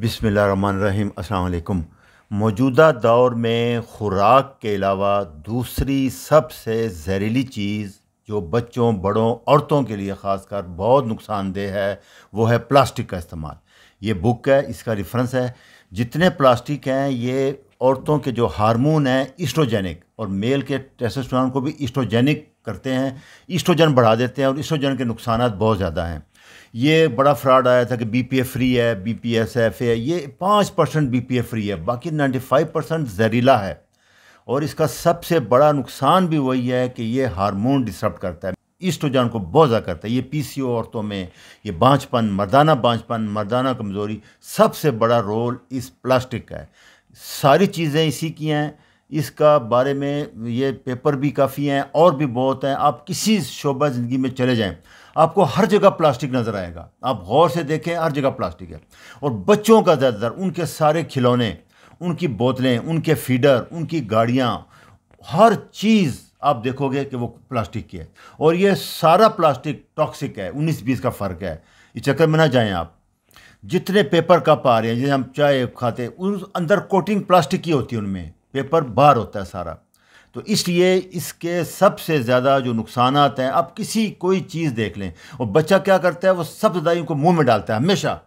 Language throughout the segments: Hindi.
बिसमीम अल्लाम मौजूदा दौर में ख़ुराक के अलावा दूसरी सबसे जहरीली चीज़ जो बच्चों बड़ों औरतों के लिए ख़ासकर बहुत नुकसानदेह है वो है प्लास्टिक का इस्तेमाल ये बुक है इसका रिफ़रेंस है जितने प्लास्टिक हैं ये औरतों के जो हार्मोन हैं ईस्ट्रोजेनिक और मेल के टेस्टोस्टेरोन को भी ईस्ट्रोजेनिक करते हैं ईस्ट्रोजन बढ़ा देते हैं और ईस्ट्रोजन के नुकसान बहुत ज़्यादा हैं ये बड़ा फ्रॉड आया था कि बी पी एफ फ्री है बी पी एस एफ है ये पाँच percent B P F free है बाकी नाइन्टी फाइव परसेंट जहरीला है और इसका सबसे बड़ा नुकसान भी वही है कि ये हार्मोन डिस्टर्ब करता है ईस्ट्रोजन को बहुत ज़्यादा करता है ये ओ औरतों में ये बाँचपन मर्दाना बाँचपन मर्दाना कमज़ोरी सबसे बड़ा रोल इस प्लास्टिक का है सारी चीज़ें इसी की हैं इसका बारे में ये पेपर भी काफ़ी हैं और भी बहुत हैं आप किसी शोबा ज़िंदगी में चले जाएं आपको हर जगह प्लास्टिक नज़र आएगा आप गौर से देखें हर जगह प्लास्टिक है और बच्चों का ज़्यादातर उनके सारे खिलौने उनकी बोतलें उनके फीडर उनकी गाड़ियाँ हर चीज़ आप देखोगे कि वो प्लास्टिक की है और ये सारा प्लास्टिक टॉक्सिक है उन्नीस बीस का फ़र्क है इस चक्कर में ना जाएँ आप जितने पेपर कप आ रहे हैं जैसे हम चाय खाते उन अंदर कोटिंग प्लास्टिक की होती है उनमें पेपर बार होता है सारा तो इसलिए इसके सबसे ज़्यादा जो नुकसान हैं आप किसी कोई चीज़ देख लें और बच्चा क्या करता है वो सब दवाइयों को मुंह में डालता है हमेशा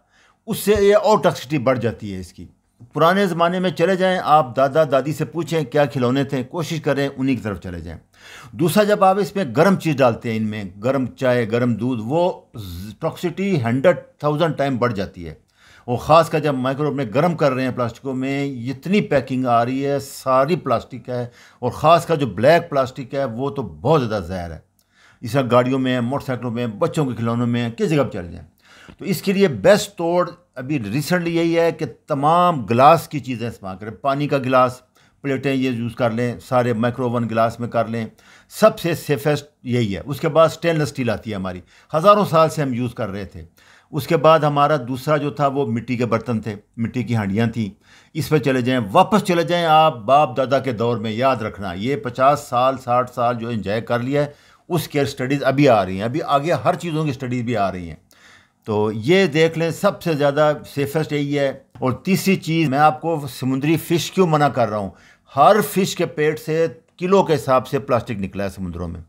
उससे ये और टॉक्सिटी बढ़ जाती है इसकी पुराने ज़माने में चले जाएं आप दादा दादी से पूछें क्या खिलौने थे कोशिश करें उन्हीं की तरफ चले जाएं दूसरा जब आप इसमें गर्म चीज़ डालते हैं इनमें गर्म चाय गर्म दूध वो टॉक्सिटी हंड्रेड थाउजेंड टाइम बढ़ जाती है और खास कर जब माइक्रोवेव अपने गर्म कर रहे हैं प्लास्टिकों में इतनी पैकिंग आ रही है सारी प्लास्टिक है और ख़ास कर जो ब्लैक प्लास्टिक है वो तो बहुत ज़्यादा जहर है इस गाड़ियों में मोटरसाइकिलों में बच्चों के खिलौनों में किस जगह पर चल जाएँ तो इसके लिए बेस्ट तोड़ अभी रिसेंटली यही है कि तमाम गिलास की चीज़ें इस्तेमाल करें पानी का गिलास प्लेटें ये यूज़ कर लें सारे माइक्रोवन गिलास में कर लें सबसे सेफेस्ट यही है उसके बाद स्टेनलेस स्टील आती है हमारी हज़ारों साल से हम यूज़ कर रहे थे उसके बाद हमारा दूसरा जो था वो मिट्टी के बर्तन थे मिट्टी की हांडियाँ थी इस पर चले जाएँ वापस चले जाएँ आप बाप दादा के दौर में याद रखना ये पचास साल साठ साल जो इंजॉय कर लिया है उसके स्टडीज़ अभी आ रही हैं अभी आगे हर चीज़ों की स्टडीज़ भी आ रही हैं तो ये देख लें सबसे ज़्यादा सेफेस्ट यही है और तीसरी चीज़ मैं आपको समुद्री फ़िश क्यों मना कर रहा हूँ हर फिश के पेट से किलो के हिसाब से प्लास्टिक निकला है समुद्रों में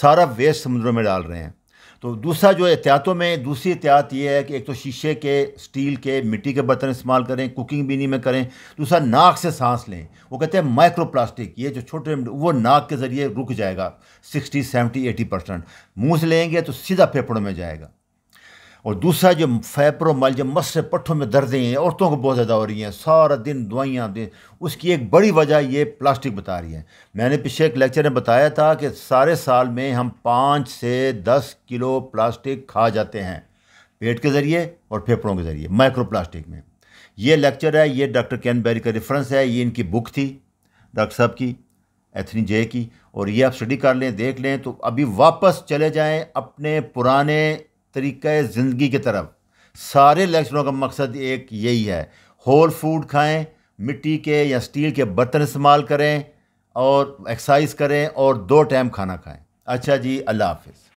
सारा वेस्ट समुद्रों में डाल रहे हैं तो दूसरा जो एहतियातों में दूसरी एहतियात ये है कि एक तो शीशे के स्टील के मिट्टी के बर्तन इस्तेमाल करें कुकिंग भी नहीं में करें दूसरा नाक से सांस लें वो कहते हैं माइक्रो प्लास्टिक ये जो छोटे वो नाक के ज़रिए रुक जाएगा सिक्सटी सेवेंटी एटी परसेंट मुँह से लेंगे तो सीधा फेफड़ों में जाएगा और दूसरा जो फैप्रोमल जो मसरे पट्ठों में दर्दें हैं औरतों को बहुत ज़्यादा हो रही हैं सारा दिन दवाइयाँ दें उसकी एक बड़ी वजह ये प्लास्टिक बता रही है मैंने पिछले एक लेक्चर में बताया था कि सारे साल में हम पाँच से दस किलो प्लास्टिक खा जाते हैं पेट के ज़रिए और फेफड़ों के ज़रिए माइक्रो प्लास्टिक में ये लेक्चर है ये डॉक्टर कैन बैरी का रेफरेंस है ये इनकी बुक थी डॉक्टर साहब की एथनी जे की और ये आप स्टडी कर लें देख लें तो अभी वापस चले जाएं अपने पुराने तरीक़ ज़िंदगी की तरफ सारे लेक्चरों का मकसद एक यही है होल फूड खाएं मिट्टी के या स्टील के बर्तन इस्तेमाल करें और एक्सरसाइज करें और दो टाइम खाना खाएं अच्छा जी अल्लाह हाफिज़